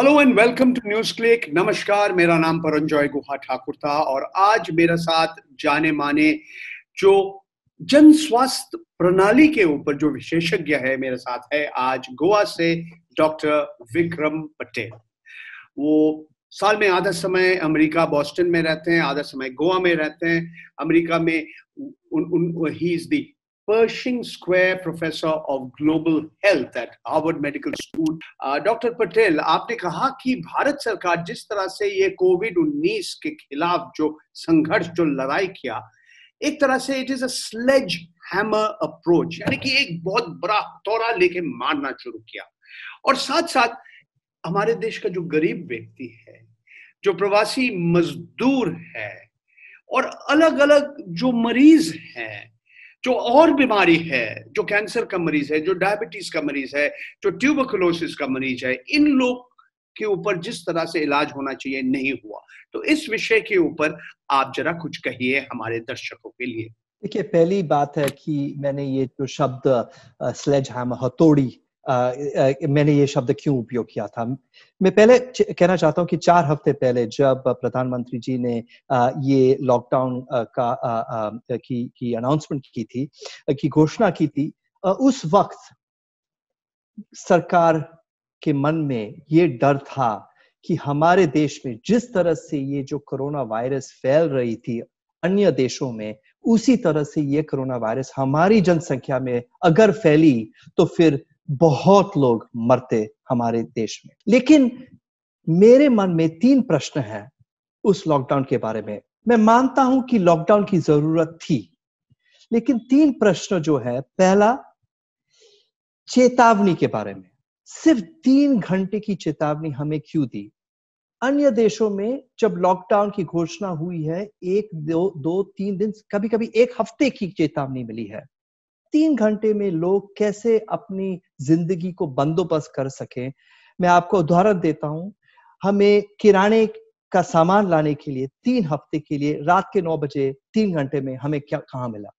Hello and welcome to News Click नमस्कार मेरा नाम परंजॉय गुहा ठाकुर था और आज मेरा साथ जाने माने जो जन स्वास्थ्य प्रणाली के ऊपर जो विशेषज्ञ है मेरे साथ है आज गोवा से डॉक्टर विक्रम पटेल वो साल में आधा समय अमेरिका बॉस्टन में रहते हैं आधा समय गोवा में रहते हैं अमेरिका में उन, उन he is the Pershing Square Professor of Global Health at Harvard Medical School. Doctor uh, Patel आपने कहा कि भारत सरकार जिस तरह से ये कोविड 19 के खिलाफ जो संघर्ष जो लड़ाई किया एक तरह से it is a sledgehammer approach यानी कि एक बहुत बड़ा हथौड़ा लेके मारना शुरू किया और साथ साथ हमारे देश का जो गरीब व्यक्ति है जो प्रवासी मजदूर है और अलग अलग जो मरीज हैं जो और बीमारी है जो कैंसर का मरीज है जो डायबिटीज का मरीज है जो ट्यूबोकलोसिस का मरीज है इन लोग के ऊपर जिस तरह से इलाज होना चाहिए नहीं हुआ तो इस विषय के ऊपर आप जरा कुछ कहिए हमारे दर्शकों के लिए देखिए पहली बात है कि मैंने ये जो शब्द स्लेज हैमर हथौड़ी मैंने ये शब्द क्यों उपयोग किया था मैं पहले कहना चाहता हूँ कि चार हफ्ते पहले जब प्रधानमंत्री जी ने ये लॉकडाउन का की की अनाउंसमेंट की थी की घोषणा की थी उस वक्त सरकार के मन में ये डर था कि हमारे देश में जिस तरह से ये जो कोरोना वायरस फैल रही थी अन्य देशों में उसी तरह से ये कोरोना वायरस हमारी जनसंख्या में अगर फैली तो फिर बहुत लोग मरते हमारे देश में लेकिन मेरे मन में तीन प्रश्न हैं उस लॉकडाउन के बारे में मैं मानता हूं कि लॉकडाउन की जरूरत थी लेकिन तीन प्रश्न जो है पहला चेतावनी के बारे में सिर्फ तीन घंटे की चेतावनी हमें क्यों दी अन्य देशों में जब लॉकडाउन की घोषणा हुई है एक दो दो तीन दिन कभी कभी एक हफ्ते की चेतावनी मिली है तीन घंटे में लोग कैसे अपनी जिंदगी को बंदोबस्त कर सकें मैं आपको उदाहरण देता हूं हमें किराने का सामान लाने के लिए तीन हफ्ते के लिए रात के नौ बजे तीन घंटे में हमें क्या कहाँ मिला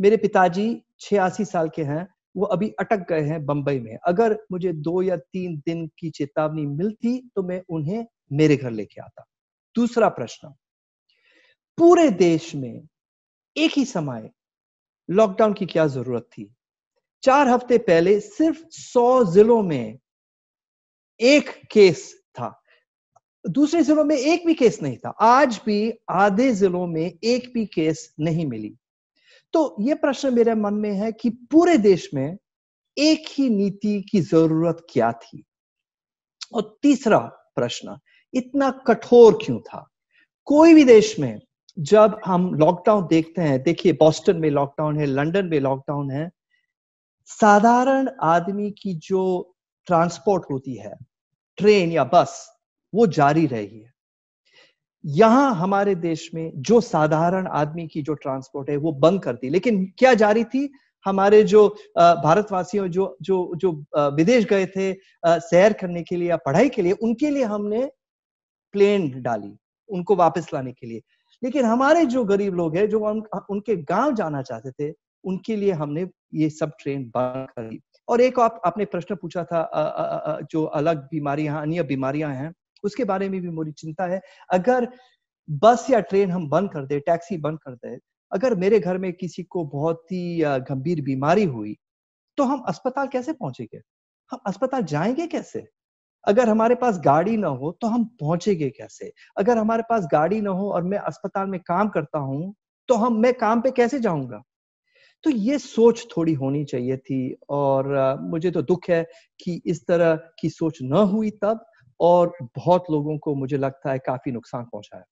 मेरे पिताजी छियासी साल के हैं वो अभी अटक गए हैं बंबई में अगर मुझे दो या तीन दिन की चेतावनी मिलती तो मैं उन्हें मेरे घर लेके आता दूसरा प्रश्न पूरे देश में एक ही समय लॉकडाउन की क्या जरूरत थी चार हफ्ते पहले सिर्फ सौ जिलों में एक केस था दूसरे जिलों में एक भी केस नहीं था आज भी आधे जिलों में एक भी केस नहीं मिली तो यह प्रश्न मेरे मन में है कि पूरे देश में एक ही नीति की जरूरत क्या थी और तीसरा प्रश्न इतना कठोर क्यों था कोई भी देश में जब हम लॉकडाउन देखते हैं देखिए बॉस्टन में लॉकडाउन है लंदन में लॉकडाउन है साधारण आदमी की जो ट्रांसपोर्ट होती है ट्रेन या बस वो जारी रही है यहां हमारे देश में जो साधारण आदमी की जो ट्रांसपोर्ट है वो बंद कर दी लेकिन क्या जारी थी हमारे जो भारतवासियों जो जो जो विदेश गए थे सैर करने के लिए या पढ़ाई के लिए उनके लिए हमने प्लेन डाली उनको वापस लाने के लिए लेकिन हमारे जो गरीब लोग हैं जो उनके गांव जाना चाहते थे उनके लिए हमने ये सब ट्रेन बंद कर दी और एक आप आपने प्रश्न पूछा था आ, आ, आ, जो अलग बीमारियां हाँ, अन्य बीमारियां हैं उसके बारे में भी मेरी चिंता है अगर बस या ट्रेन हम बंद कर दे टैक्सी बंद कर दे अगर मेरे घर में किसी को बहुत ही गंभीर बीमारी हुई तो हम अस्पताल कैसे पहुंचेंगे हम अस्पताल जाएंगे कैसे अगर हमारे पास गाड़ी ना हो तो हम पहुंचेंगे कैसे अगर हमारे पास गाड़ी ना हो और मैं अस्पताल में काम करता हूं तो हम मैं काम पे कैसे जाऊंगा तो ये सोच थोड़ी होनी चाहिए थी और मुझे तो दुख है कि इस तरह की सोच न हुई तब और बहुत लोगों को मुझे लगता है काफी नुकसान पहुंचाया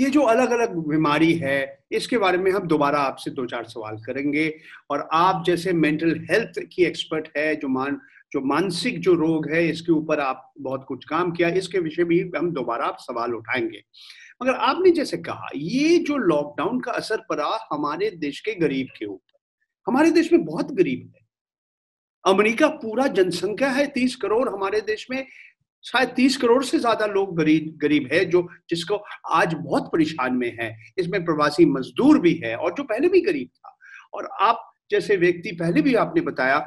ये जो अलग अलग बीमारी है इसके बारे में हम दोबारा आपसे दो चार सवाल करेंगे और आप जैसे मेंटल हेल्थ की एक्सपर्ट है जो मान जो मानसिक जो रोग है इसके ऊपर आप बहुत कुछ काम किया इसके विषय भी हम दोबारा आप सवाल उठाएंगे मगर आपने जैसे कहा ये जो लॉकडाउन का असर पड़ा हमारे देश के गरीब के ऊपर हमारे देश में बहुत गरीब है अमेरिका पूरा जनसंख्या है तीस करोड़ हमारे देश में शायद तीस करोड़ से ज्यादा लोग गरीब गरीब है जो जिसको आज बहुत परेशान में है इसमें प्रवासी मजदूर भी है और जो पहले भी गरीब था और आप जैसे व्यक्ति पहले भी आपने बताया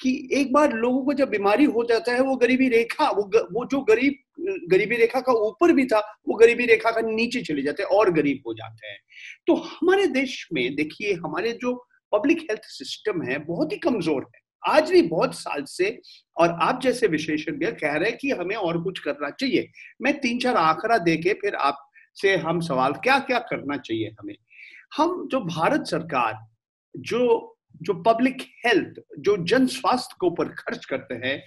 कि एक बार लोगों को जब बीमारी हो जाता है वो गरीबी रेखा वो वो जो गरीब गरीबी रेखा का ऊपर भी था वो गरीबी रेखा का नीचे चले जाते हैं और गरीब हो जाते हैं तो हमारे देश में देखिए हमारे जो पब्लिक हेल्थ सिस्टम है बहुत ही कमजोर है आज भी बहुत साल से और आप जैसे विशेषज्ञ कह रहे हैं कि हमें और कुछ करना चाहिए मैं तीन चार आंकड़ा दे के फिर आपसे हम सवाल क्या क्या करना चाहिए हमें हम जो भारत सरकार जो जो पब्लिक हेल्थ जो जन स्वास्थ्य के ऊपर खर्च करते हैं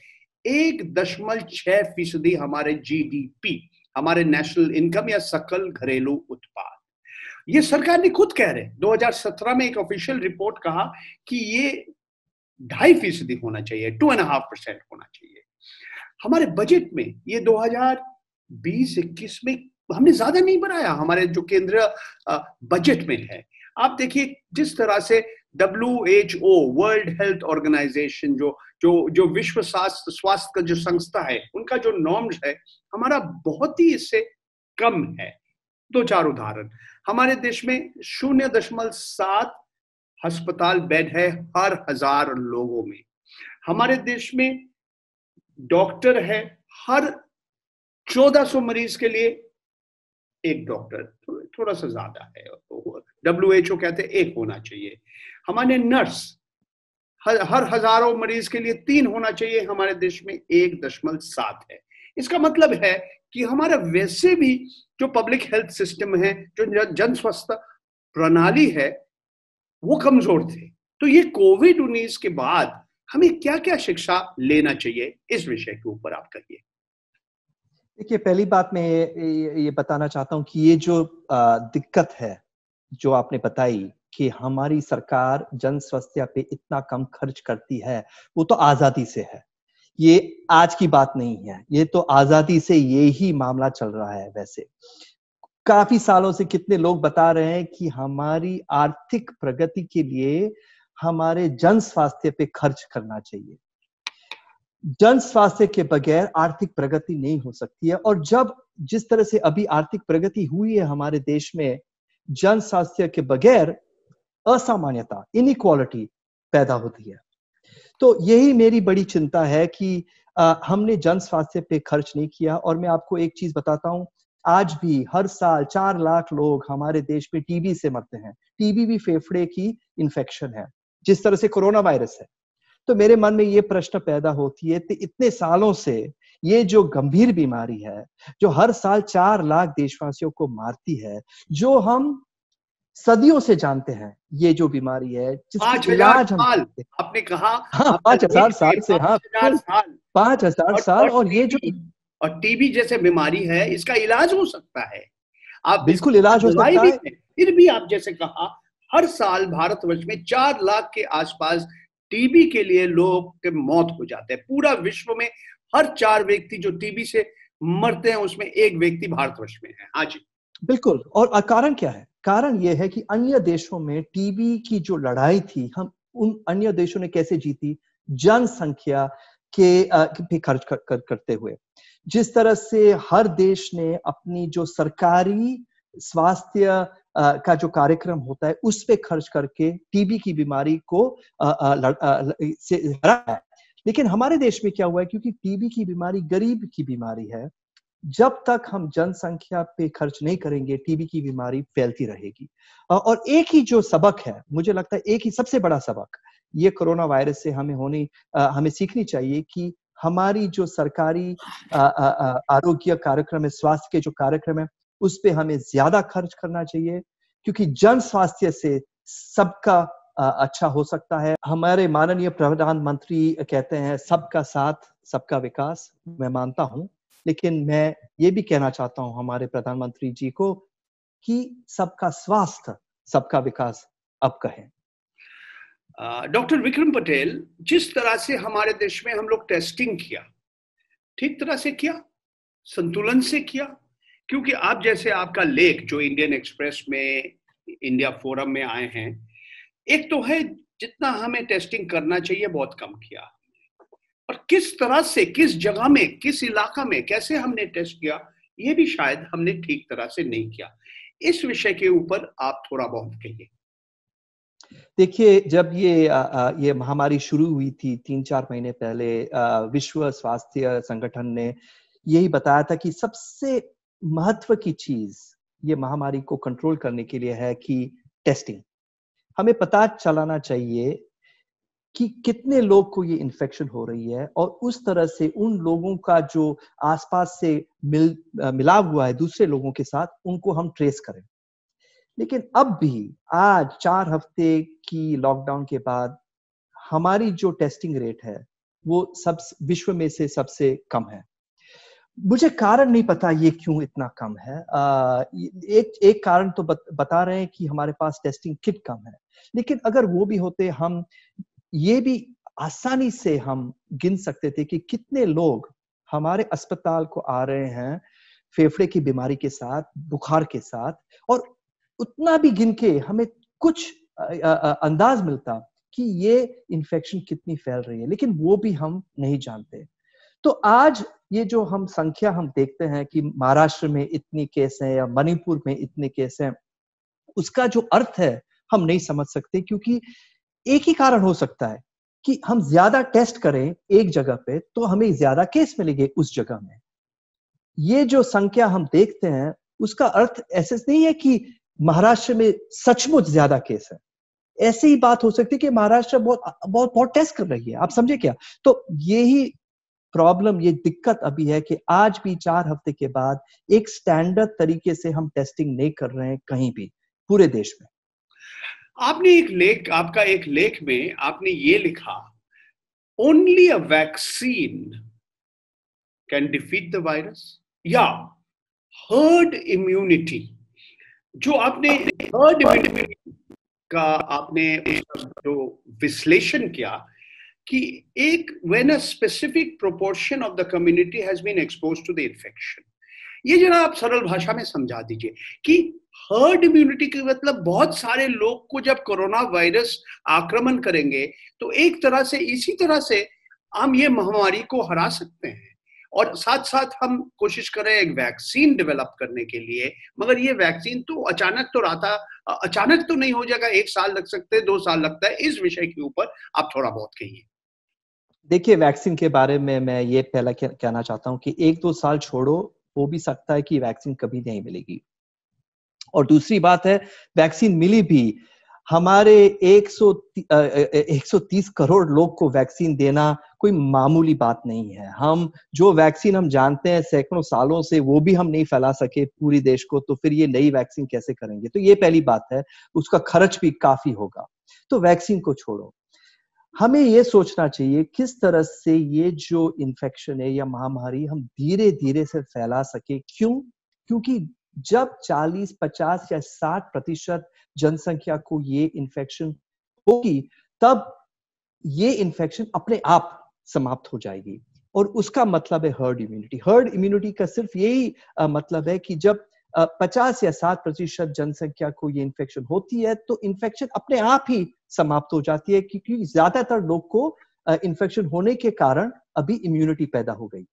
एक दशमलव छह फीसदी हमारे जीडीपी हमारे नेशनल इनकम या सकल घरेलू उत्पाद ये सरकार ने खुद कह रहे 2017 में एक ऑफिशियल रिपोर्ट कहा कि ये ढाई फीसदी होना चाहिए टू एंड हाफ परसेंट होना चाहिए हमारे बजट में ये 2020-21 में हमने ज्यादा नहीं बनाया हमारे जो केंद्र बजट में है आप देखिए जिस तरह से W H O world health organization जो जो जो विश्व स्वास्थ्य स्वास्थ्य का जो संस्था है उनका जो नॉर्म्स है हमारा बहुत ही इससे कम है दो चार उदाहरण हमारे देश में शून्य दशमलव सात अस्पताल बेड है हर हजार लोगों में हमारे देश में डॉक्टर है हर चौदह सौ मरीज के लिए एक डॉक्टर तो थोड़ा सा ज्यादा है डब्ल्यू एच ओ कहते हैं एक होना चाहिए हमारे नर्स हर, हर हजारों मरीज के लिए तीन होना चाहिए हमारे देश में एक दशमलव सात है इसका मतलब है कि हमारा वैसे भी जो पब्लिक हेल्थ सिस्टम है जो जन स्वास्थ्य प्रणाली है वो कमजोर थे तो ये कोविड उन्नीस के बाद हमें क्या क्या शिक्षा लेना चाहिए इस विषय के ऊपर आप कहिए देखिए पहली बात मैं ये, ये बताना चाहता हूँ कि ये जो दिक्कत है जो आपने बताई कि हमारी सरकार जन स्वास्थ्य पे इतना कम खर्च करती है वो तो आजादी से है ये आज की बात नहीं है ये तो आजादी से ये ही मामला चल रहा है वैसे काफी सालों से कितने लोग बता रहे हैं कि हमारी आर्थिक प्रगति के लिए हमारे जन स्वास्थ्य पे खर्च करना चाहिए जन स्वास्थ्य के बगैर आर्थिक प्रगति नहीं हो सकती है और जब जिस तरह से अभी आर्थिक प्रगति हुई है हमारे देश में जन स्वास्थ्य के बगैर असामान्यता इनक्वालिटी पैदा होती है तो यही मेरी बड़ी चिंता है कि आ, हमने जन स्वास्थ्य पे खर्च नहीं किया और मैं आपको एक चीज बताता हूं आज भी हर साल चार लाख लोग हमारे देश में टीबी से मरते हैं टीबी भी फेफड़े की इन्फेक्शन है जिस तरह से कोरोना वायरस है तो मेरे मन में ये प्रश्न पैदा होती है तो इतने सालों से ये जो गंभीर बीमारी है जो हर साल चार लाख देशवासियों को मारती है जो हम सदियों से जानते हैं ये जो बीमारी है पांच हजार साल आपने कहा हाँ पांच हजार साल से हाँ पांच हजार साल और ये जो और टीबी जैसे बीमारी है इसका इलाज हो सकता है आप बिल्कुल इलाज हो सकता है फिर भी आप जैसे कहा हर साल भारतवर्ष में चार लाख के आसपास टीबी के लिए लोग के मौत हो जाते हैं पूरा विश्व में हर चार व्यक्ति जो टीबी से मरते हैं उसमें एक व्यक्ति भारतवर्ष में है हाँ जी बिल्कुल और कारण क्या है कारण यह है कि अन्य देशों में टीबी की जो लड़ाई थी हम उन अन्य देशों ने कैसे जीती जनसंख्या के भी खर्च कर, कर, करते हुए जिस तरह से हर देश ने अपनी जो सरकारी स्वास्थ्य का जो कार्यक्रम होता है उस पर खर्च करके टीबी की बीमारी को से हरा है लेकिन हमारे देश में क्या हुआ है क्योंकि टीबी की बीमारी गरीब की बीमारी है जब तक हम जनसंख्या पे खर्च नहीं करेंगे टीबी की बीमारी फैलती रहेगी और एक ही जो सबक है मुझे लगता है एक ही सबसे बड़ा सबक ये कोरोना वायरस से हमें होनी हमें सीखनी चाहिए कि हमारी जो सरकारी आरोग्य कार्यक्रम है स्वास्थ्य के जो कार्यक्रम है उस पर हमें ज्यादा खर्च करना चाहिए क्योंकि जन स्वास्थ्य से सबका अच्छा हो सकता है हमारे माननीय प्रधानमंत्री कहते हैं सबका साथ सबका विकास मैं मानता हूं लेकिन मैं ये भी कहना चाहता हूं हमारे प्रधानमंत्री जी को कि सबका स्वास्थ्य सबका विकास अब कहें डॉक्टर विक्रम पटेल जिस तरह से हमारे देश में हम लोग टेस्टिंग किया ठीक तरह से किया संतुलन से किया क्योंकि आप जैसे आपका लेख जो इंडियन एक्सप्रेस में इंडिया फोरम में आए हैं एक तो है जितना हमें टेस्टिंग करना चाहिए बहुत कम किया और किस तरह से किस जगह में किस इलाका में कैसे हमने टेस्ट किया ये भी शायद हमने ठीक तरह से नहीं किया इस विषय के ऊपर आप थोड़ा बहुत कहिए देखिए जब ये आ, ये महामारी शुरू हुई थी तीन चार महीने पहले आ, विश्व स्वास्थ्य संगठन ने यही बताया था कि सबसे महत्व की चीज ये महामारी को कंट्रोल करने के लिए है कि टेस्टिंग हमें पता चलाना चाहिए कि कितने लोग को ये इन्फेक्शन हो रही है और उस तरह से उन लोगों का जो आसपास से मिल मिलाव हुआ है दूसरे लोगों के साथ उनको हम ट्रेस करें लेकिन अब भी आज चार हफ्ते की लॉकडाउन के बाद हमारी जो टेस्टिंग रेट है वो सब विश्व में से सबसे कम है मुझे कारण नहीं पता ये क्यों इतना कम है आ, एक एक कारण तो बत, बता रहे हैं कि हमारे पास टेस्टिंग किट कम है लेकिन अगर वो भी होते हम ये भी आसानी से हम गिन सकते थे कि कितने लोग हमारे अस्पताल को आ रहे हैं फेफड़े की बीमारी के साथ बुखार के साथ और उतना भी गिन के हमें कुछ अंदाज मिलता कि ये इन्फेक्शन कितनी फैल रही है लेकिन वो भी हम नहीं जानते तो आज ये जो हम संख्या हम देखते हैं कि महाराष्ट्र में इतनी केस हैं या मणिपुर में इतने केस हैं उसका जो अर्थ है हम नहीं समझ सकते क्योंकि एक ही कारण हो सकता है कि हम ज्यादा टेस्ट करें एक जगह पे तो हमें ज्यादा केस मिलेंगे उस जगह में ये जो संख्या हम देखते हैं उसका अर्थ ऐसे नहीं है कि महाराष्ट्र में सचमुच ज्यादा केस है ऐसी ही बात हो सकती है कि महाराष्ट्र बहुत बहुत बहुत टेस्ट कर रही है आप समझे क्या तो यही प्रॉब्लम ये दिक्कत अभी है कि आज भी चार हफ्ते के बाद एक स्टैंडर्ड तरीके से हम टेस्टिंग नहीं कर रहे हैं कहीं भी पूरे देश में आपने एक लेख आपका एक लेख में आपने ये लिखा only a vaccine can defeat the virus या हर्ड इम्यूनिटी जो आपने हर्ड इम्यूनिटी का आपने जो विश्लेषण किया कि एक when a specific proportion of the community has been expose to the infection ये जरा आप सरल भाषा में समझा दीजिए कि हर्ड इम्यूनिटी के मतलब बहुत सारे लोग को जब कोरोना वायरस आक्रमण करेंगे तो एक तरह से इसी तरह से हम ये महामारी को हरा सकते हैं और साथ साथ हम कोशिश करें एक वैक्सीन डेवलप करने के लिए मगर ये वैक्सीन तो अचानक तो रहता अचानक तो नहीं हो जाएगा एक साल लग सकते दो साल लगता है इस विषय के ऊपर आप थोड़ा बहुत कहिए देखिए वैक्सीन के बारे में मैं ये पहला कहना चाहता हूँ कि एक दो साल छोड़ो हो भी सकता है कि वैक्सीन कभी नहीं मिलेगी और दूसरी बात है वैक्सीन मिली भी हमारे 100 130 करोड़ लोग को वैक्सीन देना कोई मामूली बात नहीं है हम जो वैक्सीन हम जानते हैं सैकड़ों सालों से वो भी हम नहीं फैला सके पूरी देश को तो फिर ये नई वैक्सीन कैसे करेंगे तो ये पहली बात है उसका खर्च भी काफी होगा तो वैक्सीन को छोड़ो हमें ये सोचना चाहिए किस तरह से ये जो इन्फेक्शन है या महामारी हम धीरे धीरे से फैला सके क्यों क्योंकि जब 40, 50 या 60 प्रतिशत जनसंख्या को ये इन्फेक्शन होगी तब ये इन्फेक्शन अपने आप समाप्त हो जाएगी और उसका मतलब है हर्ड इम्यूनिटी हर्ड इम्यूनिटी का सिर्फ यही मतलब है कि जब पचास या सात प्रतिशत जनसंख्या को ये इन्फेक्शन होती है तो इन्फेक्शन अपने आप ही समाप्त हो जाती है क्योंकि ज्यादातर लोग को इन्फेक्शन होने के कारण अभी इम्यूनिटी पैदा हो गई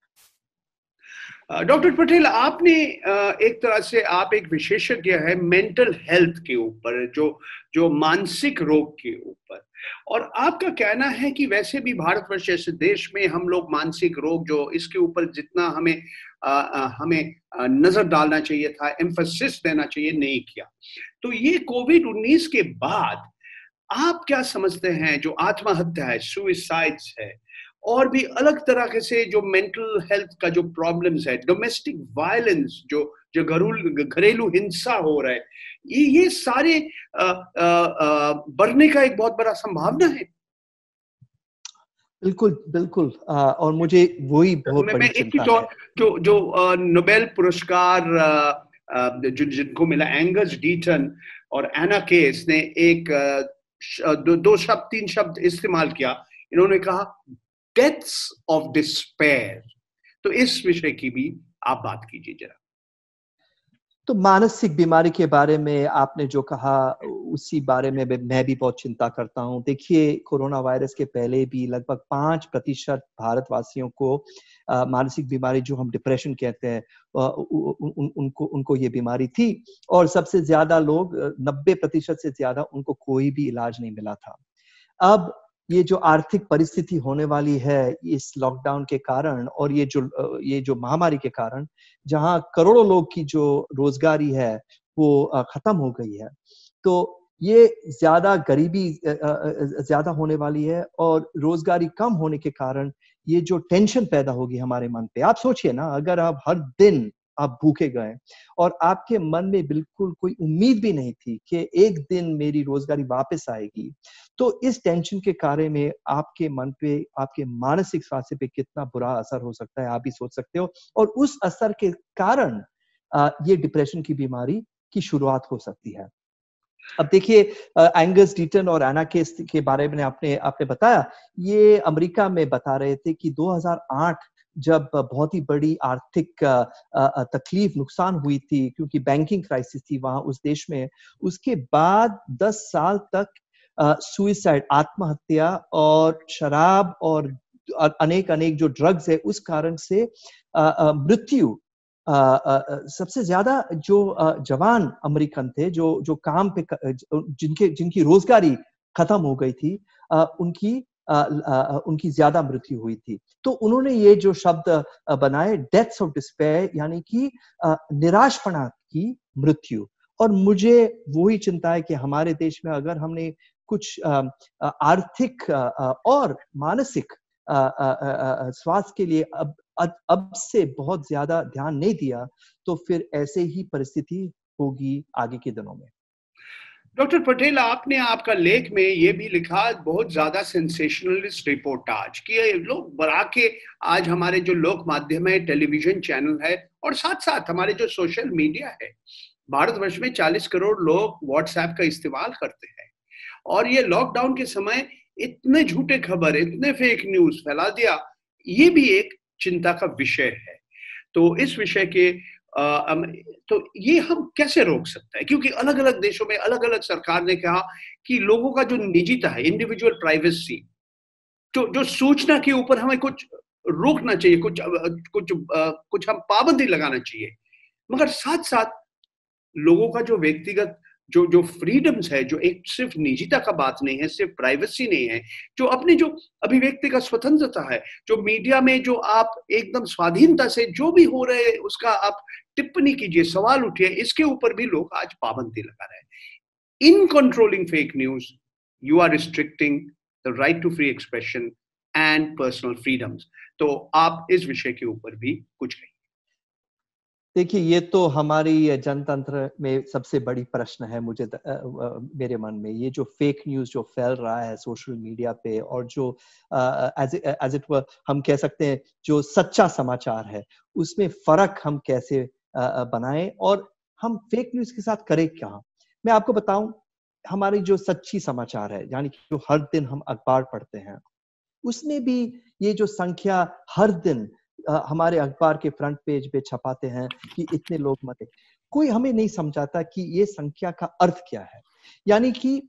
डॉक्टर पटेल आपने एक तरह से आप एक विशेषज्ञ है मेंटल हेल्थ के ऊपर जो जो मानसिक रोग के ऊपर और आपका कहना है कि वैसे भी भारतवर्ष जैसे देश में हम लोग मानसिक रोग जो इसके ऊपर जितना हमें आ, आ, हमें नजर डालना चाहिए था एम्फोसिस देना चाहिए नहीं किया तो ये कोविड 19 के बाद आप क्या समझते हैं जो आत्महत्या है सुइसाइड्स है और भी अलग तरह के से जो मेंटल हेल्थ का जो प्रॉब्लम्स है डोमेस्टिक वायलेंस जो जो घरू घरेलू हिंसा हो रहा है ये ये सारे बढ़ने का एक बहुत बड़ा संभावना है बिल्कुल बिल्कुल आ, और मुझे वही बहुत मैं, मैं एक चीज तो, तो, जो जो नोबेल पुरस्कार जो जिनको मिला एंगस डीटन और एना केस ने एक दो, दो शब्द तीन शब्द इस्तेमाल किया इन्होंने कहा डेथ्स ऑफ डिस्पेयर तो इस विषय की भी आप बात कीजिए जरा तो मानसिक बीमारी के बारे में आपने जो कहा उसी बारे में मैं भी बहुत चिंता करता हूँ देखिए कोरोना वायरस के पहले भी लगभग पांच प्रतिशत भारतवासियों को मानसिक बीमारी जो हम डिप्रेशन कहते हैं उ, उनको उनको ये बीमारी थी और सबसे ज्यादा लोग नब्बे प्रतिशत से ज्यादा उनको कोई भी इलाज नहीं मिला था अब ये जो आर्थिक परिस्थिति होने वाली है इस लॉकडाउन के कारण और ये जो ये जो महामारी के कारण जहाँ करोड़ों लोग की जो रोजगारी है वो खत्म हो गई है तो ये ज्यादा गरीबी ज्यादा होने वाली है और रोजगारी कम होने के कारण ये जो टेंशन पैदा होगी हमारे मन पे आप सोचिए ना अगर आप हर दिन आप भूखे गए और आपके मन में बिल्कुल कोई उम्मीद भी नहीं थी कि एक दिन मेरी रोजगारी वापस आएगी तो इस टेंशन के कार्य में आपके मन पे आपके मानसिक स्वास्थ्य पे कितना बुरा असर हो सकता है आप ही सोच सकते हो और उस असर के कारण ये डिप्रेशन की बीमारी की शुरुआत हो सकती है अब देखिए एंगस डीटन और एना केस के बारे में आपने आपने बताया ये अमेरिका में बता रहे थे कि 2008 जब बहुत ही बड़ी आर्थिक तकलीफ नुकसान हुई थी क्योंकि बैंकिंग क्राइसिस थी वहां उस देश में उसके बाद 10 साल तक सुइसाइड आत्महत्या और शराब और अनेक अनेक जो ड्रग्स है उस कारण से मृत्यु सबसे ज्यादा जो जवान अमेरिकन थे जो जो काम पे जिनके जिनकी रोजगारी खत्म हो गई थी उनकी उनकी ज्यादा मृत्यु हुई थी तो उन्होंने ये जो शब्द बनाए डेथ्स ऑफ डिस्पेयर यानी कि निराशपना की मृत्यु और मुझे वही चिंता है कि हमारे देश में अगर हमने कुछ आर्थिक और मानसिक स्वास्थ्य के लिए अब अब से बहुत ज्यादा ध्यान नहीं दिया तो फिर ऐसे ही परिस्थिति होगी आगे के दिनों में डॉक्टर पटेल आपने आपका लेख में ये भी लिखा बहुत ज्यादा सेंसेशनलिस्ट रिपोर्टाज कि लोग बढ़ा के आज हमारे जो लोक माध्यम है टेलीविजन चैनल है और साथ साथ हमारे जो सोशल मीडिया है भारतवर्ष में 40 करोड़ लोग व्हाट्सएप का इस्तेमाल करते हैं और ये लॉकडाउन के समय इतने झूठे खबर इतने फेक न्यूज फैला दिया ये भी एक चिंता का विषय है तो इस विषय के तो ये हम कैसे रोक सकते हैं क्योंकि अलग अलग देशों में अलग अलग सरकार ने कहा कि लोगों का जो निजीता है इंडिविजुअल प्राइवेसी जो जो सूचना के ऊपर हमें कुछ रोकना चाहिए कुछ कुछ कुछ हम पाबंदी लगाना चाहिए मगर साथ साथ लोगों का जो व्यक्तिगत जो जो फ्रीडम्स है जो एक सिर्फ निजीता का बात नहीं है सिर्फ प्राइवेसी नहीं है जो अपने जो अभिव्यक्ति का स्वतंत्रता है जो मीडिया में जो आप एकदम स्वाधीनता से जो भी हो रहे उसका आप टिप्पणी कीजिए सवाल उठिए इसके ऊपर भी लोग आज पाबंदी लगा रहे हैं in controlling fake news you are restricting the right to free expression and personal freedoms तो आप इस विषय के ऊपर भी कुछ कहिए देखिए ये तो हमारी जनतंत्र में सबसे बड़ी प्रश्न है मुझे द, आ, आ, मेरे मन में ये जो फेक न्यूज जो फैल रहा है सोशल मीडिया पे और जो एज इट हम कह सकते हैं जो सच्चा समाचार है उसमें फर्क हम कैसे बनाए और हम फेक न्यूज के साथ करें क्या मैं आपको बताऊं हमारी जो सच्ची समाचार है यानी कि जो हर दिन हम अखबार पढ़ते हैं उसमें भी ये जो संख्या हर दिन हमारे अखबार के फ्रंट पेज पे छपाते हैं कि इतने लोग मरे कोई हमें नहीं समझाता कि ये संख्या का अर्थ क्या है यानी कि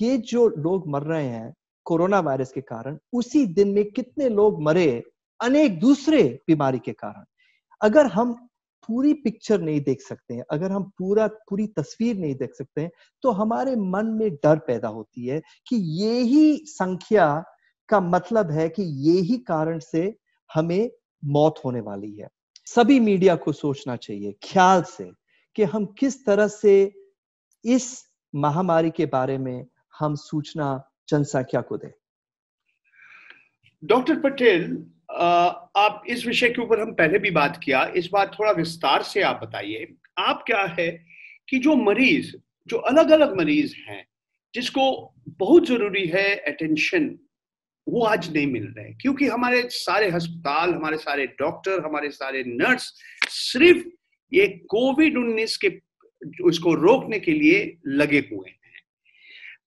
ये जो लोग मर रहे हैं कोरोना वायरस के कारण उसी दिन में कितने लोग मरे अनेक दूसरे बीमारी के कारण अगर हम पूरी पिक्चर नहीं देख सकते हैं अगर हम पूरा पूरी तस्वीर नहीं देख सकते हैं तो हमारे मन में डर पैदा होती है कि ये ही संख्या का मतलब है कि ये ही कारण से हमें मौत होने वाली है सभी मीडिया को सोचना चाहिए ख्याल से कि हम किस तरह से इस महामारी के बारे में हम सूचना जनसंख्या को दे डॉक्टर पटेल आप इस विषय के ऊपर हम पहले भी बात किया इस बार थोड़ा विस्तार से आप बताइए आप क्या है कि जो मरीज जो अलग अलग मरीज हैं जिसको बहुत जरूरी है अटेंशन वो आज नहीं मिल रहे क्योंकि हमारे सारे अस्पताल हमारे सारे डॉक्टर हमारे सारे नर्स सिर्फ ये कोविड उन्नीस के उसको रोकने के लिए लगे हुए हैं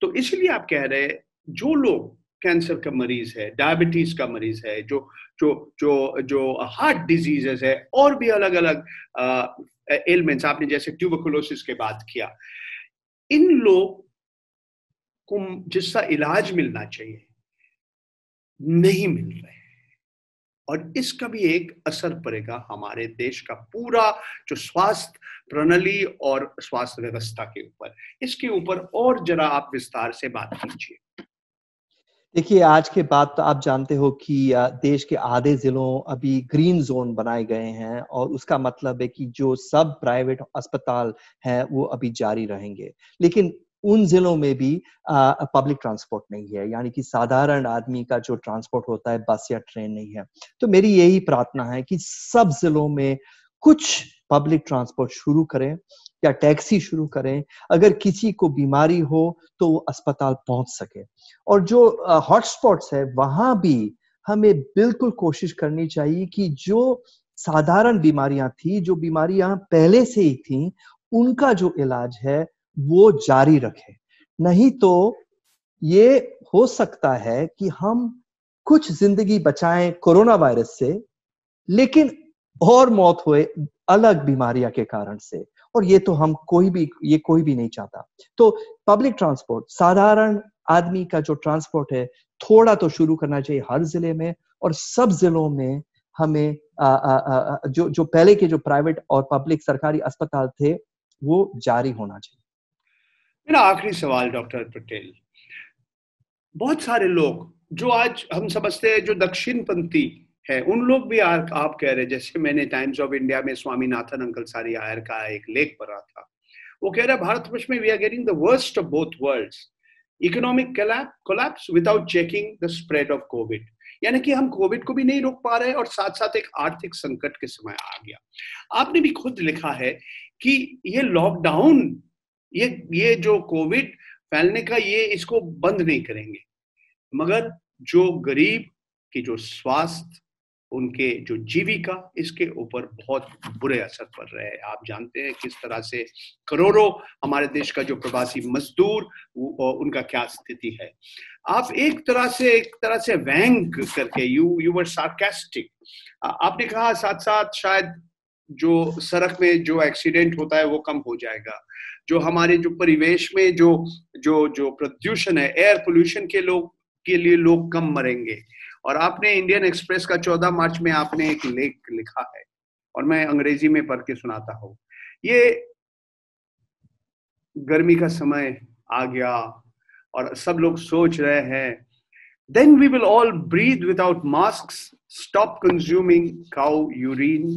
तो इसलिए आप कह रहे जो लोग कैंसर का मरीज है डायबिटीज का मरीज है जो जो जो जो हार्ट डिजीजेस है और भी अलग अलग एलिमेंट्स आपने जैसे ट्यूबरकुलोसिस के बात किया इन लोग को जिसका इलाज मिलना चाहिए नहीं मिल रहे और इसका भी एक असर पड़ेगा हमारे देश का पूरा जो स्वास्थ्य प्रणाली और स्वास्थ्य व्यवस्था के ऊपर इसके ऊपर और जरा आप विस्तार से बात कीजिए देखिए आज के बाद तो आप जानते हो कि देश के आधे जिलों अभी ग्रीन जोन बनाए गए हैं और उसका मतलब है कि जो सब प्राइवेट अस्पताल हैं वो अभी जारी रहेंगे लेकिन उन जिलों में भी पब्लिक ट्रांसपोर्ट नहीं है यानी कि साधारण आदमी का जो ट्रांसपोर्ट होता है बस या ट्रेन नहीं है तो मेरी यही प्रार्थना है कि सब जिलों में कुछ पब्लिक ट्रांसपोर्ट शुरू करें या टैक्सी शुरू करें अगर किसी को बीमारी हो तो वो अस्पताल पहुंच सके और जो हॉटस्पॉट्स है वहां भी हमें बिल्कुल कोशिश करनी चाहिए कि जो साधारण बीमारियां थी जो बीमारियां पहले से ही थी उनका जो इलाज है वो जारी रखे नहीं तो ये हो सकता है कि हम कुछ जिंदगी बचाएं कोरोना वायरस से लेकिन और मौत हुए अलग बीमारियां के कारण से और ये तो हम कोई भी ये कोई भी नहीं चाहता तो पब्लिक ट्रांसपोर्ट साधारण आदमी का जो ट्रांसपोर्ट है थोड़ा तो शुरू करना चाहिए हर जिले में और सब जिलों में हमें आ, आ, आ, जो जो पहले के जो प्राइवेट और पब्लिक सरकारी अस्पताल थे वो जारी होना चाहिए मेरा आखिरी सवाल डॉक्टर पटेल बहुत सारे लोग जो आज हम समझते हैं जो दक्षिणपंथी है उन लोग भी आ, आप कह रहे जैसे मैंने टाइम्स ऑफ इंडिया में स्वामीनाथन अंकल सारी आयर का एक लेख पढ़ा था वो कह भारत वर्ष में we are getting the worst of both world economic collapse without checking the spread of COVID यानी कि हम कोविड को भी नहीं रोक पा रहे और साथ साथ एक आर्थिक संकट के समय आ गया आपने भी खुद लिखा है कि ये लॉकडाउन ये ये जो कोविड फैलने का ये इसको बंद नहीं करेंगे मगर जो गरीब की जो स्वास्थ्य उनके जो जीविका इसके ऊपर बहुत बुरे असर पड़ रहे हैं आप जानते हैं किस तरह से करोड़ों हमारे देश का जो प्रवासी मजदूर उनका क्या स्थिति है आप एक तरह से एक तरह से वैंग करके यू यू वर सार्केस्टिक आपने कहा साथ साथ शायद जो सड़क में जो एक्सीडेंट होता है वो कम हो जाएगा जो हमारे जो परिवेश में जो जो जो प्रदूषण है एयर पोल्यूशन के लोग के लिए लोग कम मरेंगे और आपने इंडियन एक्सप्रेस का चौदह मार्च में आपने एक लेख लिखा है और मैं अंग्रेजी में पढ़ के सुनाता हूं ये गर्मी का समय आ गया और सब लोग सोच रहे हैं then we will all breathe without mask stop consuming cow urine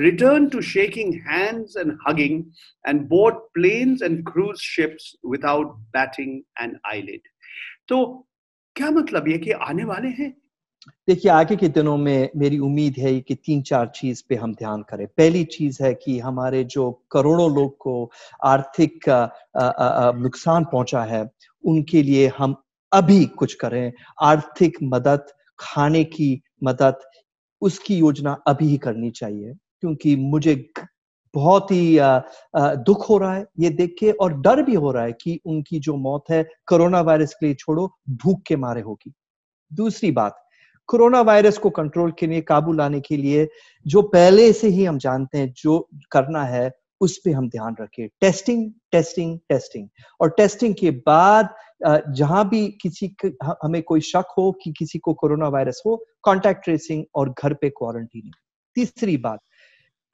return to shaking hands and hugging and boat plane and cruise ships without batting and eyelet तो क्या मतलब ये कि आने वाले हैं देखिए आगे के दिनों में मेरी उम्मीद है कि तीन चार चीज पे हम ध्यान करें पहली चीज है कि हमारे जो करोड़ों लोग को आर्थिक नुकसान पहुंचा है उनके लिए हम अभी कुछ करें आर्थिक मदद खाने की मदद उसकी योजना अभी ही करनी चाहिए क्योंकि मुझे बहुत ही दुख हो रहा है ये देख के और डर भी हो रहा है कि उनकी जो मौत है कोरोना वायरस के लिए छोड़ो भूख के मारे होगी दूसरी बात कोरोना वायरस को कंट्रोल के लिए काबू लाने के लिए जो पहले से ही हम जानते हैं जो करना है उस पर हम ध्यान रखें टेस्टिंग टेस्टिंग टेस्टिंग और टेस्टिंग के बाद जहां भी किसी हमें कोई शक हो कि किसी को कोरोना वायरस हो कॉन्टेक्ट ट्रेसिंग और घर पे क्वारंटीनिंग तीसरी बात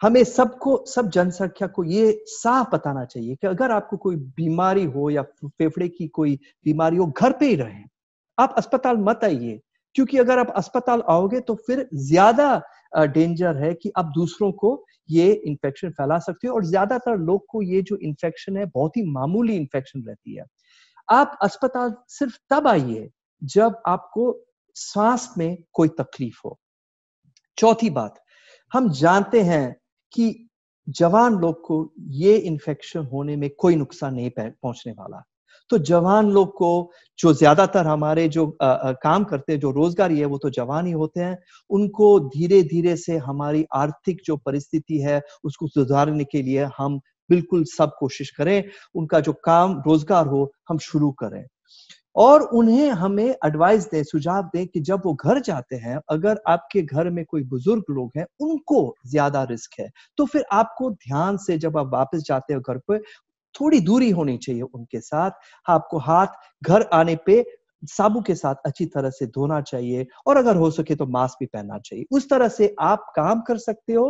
हमें सबको सब जनसंख्या को ये साफ बताना चाहिए कि अगर आपको कोई बीमारी हो या फेफड़े की कोई बीमारी हो घर पे ही रहें आप अस्पताल मत आइए क्योंकि अगर आप अस्पताल आओगे तो फिर ज्यादा डेंजर है कि आप दूसरों को ये इन्फेक्शन फैला सकते हो और ज्यादातर लोग को ये जो इन्फेक्शन है बहुत ही मामूली इन्फेक्शन रहती है आप अस्पताल सिर्फ तब आइए जब आपको सांस में कोई तकलीफ हो चौथी बात हम जानते हैं कि जवान लोग को ये इन्फेक्शन होने में कोई नुकसान नहीं पहुंचने वाला तो जवान लोग को जो ज्यादातर हमारे जो आ, आ, काम करते हैं जो रोजगारी है वो तो जवान ही होते हैं उनको धीरे धीरे से हमारी आर्थिक जो परिस्थिति है उसको सुधारने के लिए हम बिल्कुल सब कोशिश करें उनका जो काम रोजगार हो हम शुरू करें और उन्हें हमें एडवाइस दें सुझाव दें कि जब वो घर जाते हैं अगर आपके घर में कोई बुजुर्ग लोग हैं उनको ज्यादा रिस्क है तो फिर आपको ध्यान से जब आप वापस जाते हो घर पर थोड़ी दूरी होनी चाहिए उनके साथ आपको हाथ घर आने पे साबु के साथ अच्छी तरह से धोना चाहिए और अगर हो सके तो मास्क भी पहनना चाहिए उस तरह से आप काम कर सकते हो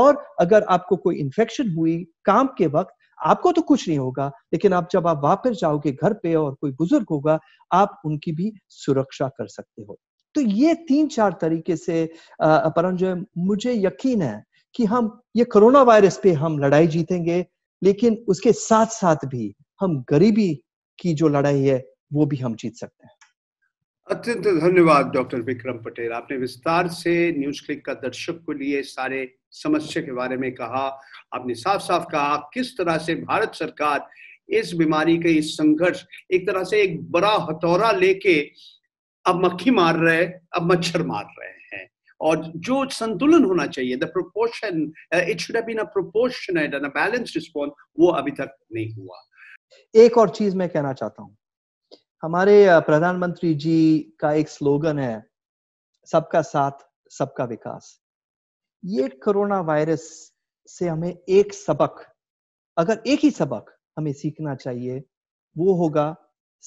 और अगर आपको कोई इन्फेक्शन हुई काम के वक्त आपको तो कुछ नहीं होगा लेकिन आप जब आप वापस जाओगे घर पे और कोई बुजुर्ग होगा आप उनकी भी सुरक्षा कर सकते हो तो ये तीन चार तरीके से परंजय मुझे यकीन है कि हम ये कोरोना वायरस पे हम लड़ाई जीतेंगे लेकिन उसके साथ साथ भी हम गरीबी की जो लड़ाई है वो भी हम जीत सकते हैं अत्यंत धन्यवाद डॉक्टर विक्रम पटेल आपने विस्तार से न्यूज क्लिक का दर्शक को लिए सारे समस्या के बारे में कहा आपने साफ साफ कहा किस तरह से भारत सरकार इस बीमारी के इस संघर्ष एक तरह से एक बड़ा हथौरा लेके अब मक्खी मार रहे अब मच्छर मार रहे हैं और जो संतुलन होना चाहिए the proportion it should been a proportionate and a balanced response वो अभी तक नहीं हुआ एक और चीज मैं कहना चाहता हूँ हमारे uh, प्रधानमंत्री जी का एक स्लोगन है सबका साथ सबका विकास ये कोरोना वायरस से हमें एक सबक अगर एक ही सबक हमें सीखना चाहिए वो होगा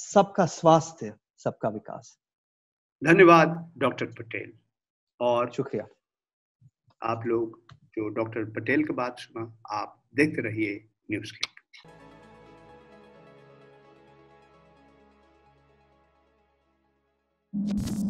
सबका स्वास्थ्य सबका विकास धन्यवाद डॉक्टर पटेल और शुक्रिया आप लोग जो डॉक्टर पटेल की बात सुना आप देखते रहिए न्यूज क्लिप Thank you.